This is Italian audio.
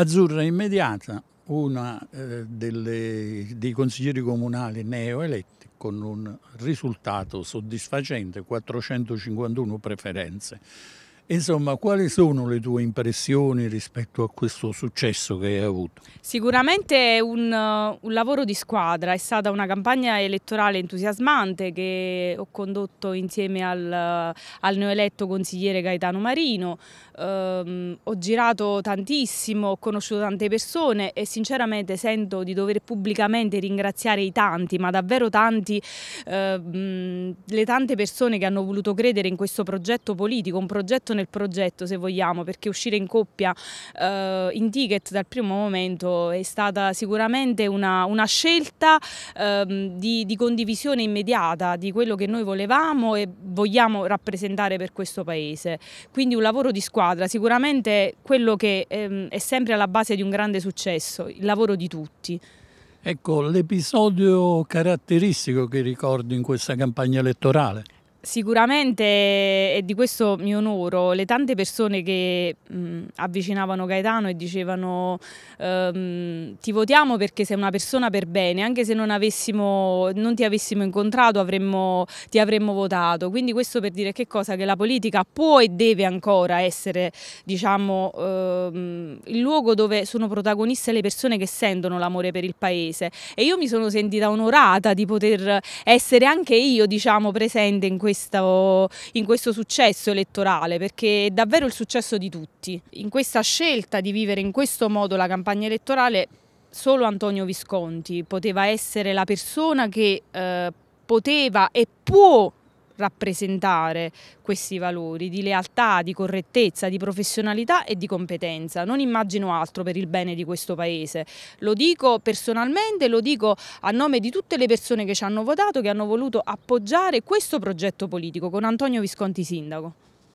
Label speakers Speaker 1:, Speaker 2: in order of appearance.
Speaker 1: Azzurra Immediata, una eh, dei consiglieri comunali neoeletti con un risultato soddisfacente, 451 preferenze. Insomma, quali sono le tue impressioni rispetto a questo successo che hai avuto?
Speaker 2: Sicuramente è un, uh, un, lavoro di squadra, è stata una campagna elettorale entusiasmante che ho condotto insieme al, uh, al neoeletto consigliere Gaetano Marino, ehm, ho girato tantissimo, ho conosciuto tante persone e sinceramente sento di dover pubblicamente ringraziare i tanti, ma davvero tanti, ehm, le tante persone che hanno voluto credere in questo progetto politico, un progetto nel progetto se vogliamo perché uscire in coppia eh, in ticket dal primo momento è stata sicuramente una, una scelta eh, di, di condivisione immediata di quello che noi volevamo e vogliamo rappresentare per questo paese. Quindi un lavoro di squadra, sicuramente quello che ehm, è sempre alla base di un grande successo, il lavoro di tutti.
Speaker 1: Ecco, l'episodio caratteristico che ricordo in questa campagna elettorale
Speaker 2: sicuramente, e di questo mi onoro, le tante persone che mh, avvicinavano Gaetano e dicevano ehm, ti votiamo perché sei una persona per bene, anche se non, avessimo, non ti avessimo incontrato avremmo, ti avremmo votato. Quindi questo per dire che cosa? Che la politica può e deve ancora essere diciamo, ehm, il luogo dove sono protagoniste le persone che sentono l'amore per il paese. E io mi sono sentita onorata di poter essere anche io diciamo, presente in questo questo, in questo successo elettorale, perché è davvero il successo di tutti. In questa scelta di vivere in questo modo la campagna elettorale, solo Antonio Visconti poteva essere la persona che eh, poteva e può rappresentare questi valori di lealtà, di correttezza, di professionalità e di competenza. Non immagino altro per il bene di questo Paese. Lo dico personalmente, lo dico a nome di tutte le persone che ci hanno votato, che hanno voluto appoggiare questo progetto politico con Antonio Visconti Sindaco.